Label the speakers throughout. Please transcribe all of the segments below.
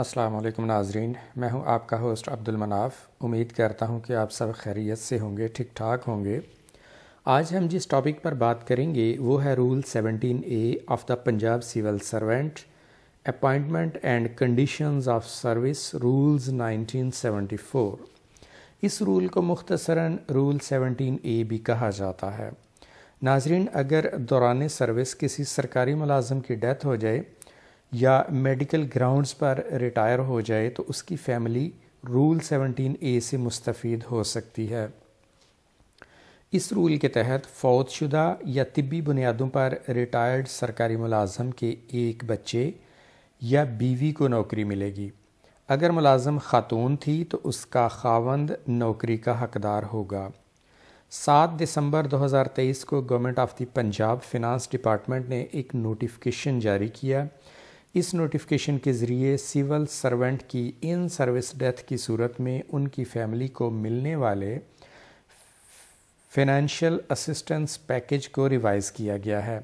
Speaker 1: अस्सलाम वालेकुम नाजरीन मैं हूं आपका होस्ट अब्दुल मनाफ उम्मीद करता हूं कि आप सब खैरियत से होंगे ठीक ठाक होंगे आज हम जिस टॉपिक पर बात करेंगे वो है rule 17 A of the Punjab civil servant appointment and conditions of service rules 1974 इस रूल को मुख्तसरन रूल 17 ए भी कहा जाता है नाजरीन अगर दौरान सर्विस किसी सरकारी मुलाजम की डेथ हो जाए या मेडिकल ग्राउंड्स पर रिटायर हो जाए तो उसकी फैमिली रूल 17 ए से मुस्तफ़ हो सकती है इस रूल के तहत फौतशुदा या तिबी बुनियादों पर रिटायर्ड सरकारी मुलाजम के एक बच्चे या बीवी को नौकरी मिलेगी अगर मुलाजम खातून थी तो उसका खावंद नौकरी का हकदार होगा सात दिसंबर 2023 को government of the Punjab finance department ने एक नोटिफिकेशन जारी किया इस नोटिफिकेशन के ज़रिए सिविल सर्वेंट की इन सर्विस डेथ की सूरत में उनकी फैमिली को मिलने वाले फाइनेंशियल असिस्टेंस पैकेज को रिवाइज़ किया गया है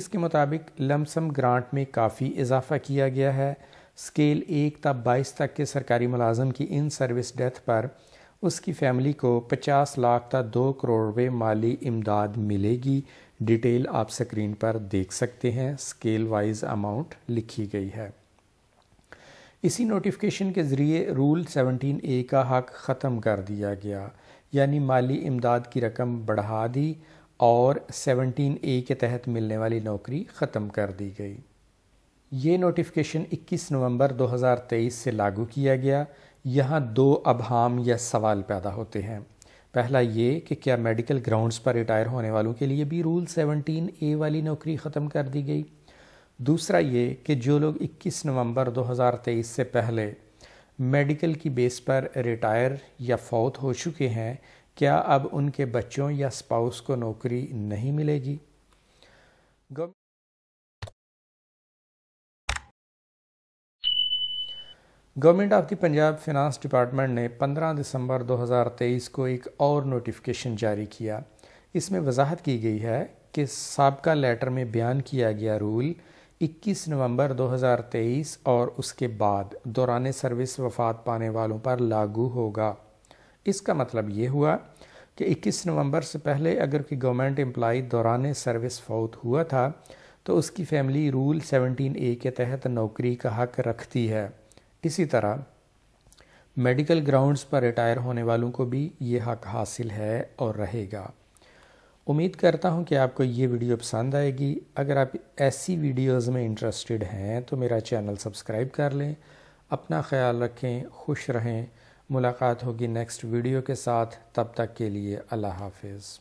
Speaker 1: इसके मुताबिक लमसम ग्रांट में काफ़ी इजाफा किया गया है स्केल एक तब बाईस तक के सरकारी मुलाजम की इन सर्विस डेथ पर उसकी फैमिली को 50 लाख तक दो करोड़ रुपये माली इमदाद मिलेगी डिटेल आप स्क्रीन पर देख सकते हैं स्केल वाइज अमाउंट लिखी गई है इसी नोटिफिकेशन के ज़रिए रूल 17 ए का हक ख़त्म कर दिया गया यानी माली इमदाद की रकम बढ़ा दी और 17 ए के तहत मिलने वाली नौकरी ख़त्म कर दी गई ये नोटिफिकेशन 21 नवंबर 2023 से लागू किया गया यहाँ दो अभाम या सवाल पैदा होते हैं पहला ये कि क्या मेडिकल ग्राउंड्स पर रिटायर होने वालों के लिए भी रूल 17 ए वाली नौकरी ख़त्म कर दी गई दूसरा ये कि जो लोग 21 नवंबर 2023 से पहले मेडिकल की बेस पर रिटायर या फौत हो चुके हैं क्या अब उनके बच्चों या स्पाउस को नौकरी नहीं मिलेगी government of the Punjab finance department ने 15 दिसंबर 2023 को एक और नोटिफिकेशन जारी किया इसमें वजाहत की गई है कि सबका लेटर में बयान किया गया रूल 21 नवंबर 2023 और उसके बाद दौरान सर्विस वफात पाने वालों पर लागू होगा इसका मतलब ये हुआ कि 21 नवंबर से पहले अगर कोई गवर्नमेंट एम्प्लाई दौरान सर्विस फौत हुआ था तो उसकी फैमिली रूल 17 ए के तहत नौकरी का हक रखती है इसी तरह मेडिकल ग्राउंड्स पर रिटायर होने वालों को भी ये हक हासिल है और रहेगा उम्मीद करता हूँ कि आपको ये वीडियो पसंद आएगी अगर आप ऐसी वीडियोस में इंटरेस्टेड हैं तो मेरा चैनल सब्सक्राइब कर लें अपना ख्याल रखें खुश रहें मुलाकात होगी नेक्स्ट वीडियो के साथ तब तक के लिए अल्लाह हाफिज़